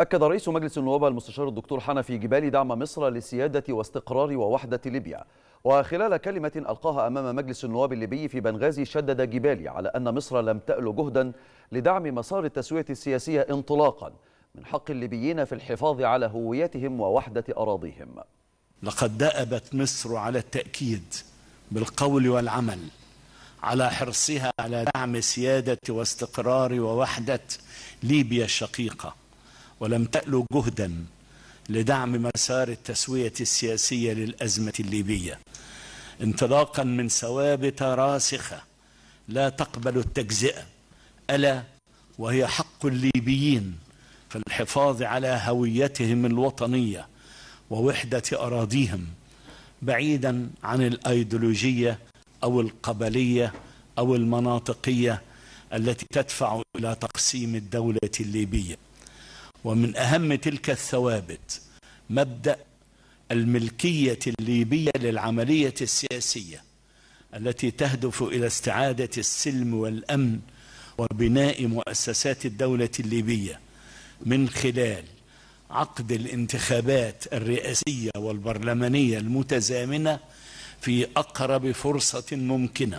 أكد رئيس مجلس النواب المستشار الدكتور حنفي جبالي دعم مصر لسيادة واستقرار ووحدة ليبيا وخلال كلمة ألقاها أمام مجلس النواب الليبي في بنغازي شدد جبالي على أن مصر لم تأل جهدا لدعم مسار التسوية السياسية انطلاقا من حق الليبيين في الحفاظ على هويتهم ووحدة أراضيهم لقد دأبت مصر على التأكيد بالقول والعمل على حرصها على دعم سيادة واستقرار ووحدة ليبيا الشقيقة ولم تألوا جهدا لدعم مسار التسوية السياسية للأزمة الليبية انطلاقا من ثوابت راسخة لا تقبل التجزئة ألا وهي حق الليبيين في الحفاظ على هويتهم الوطنية ووحدة أراضيهم بعيدا عن الأيديولوجية أو القبلية أو المناطقية التي تدفع إلى تقسيم الدولة الليبية ومن أهم تلك الثوابت مبدأ الملكية الليبية للعملية السياسية التي تهدف إلى استعادة السلم والأمن وبناء مؤسسات الدولة الليبية من خلال عقد الانتخابات الرئاسية والبرلمانية المتزامنة في أقرب فرصة ممكنة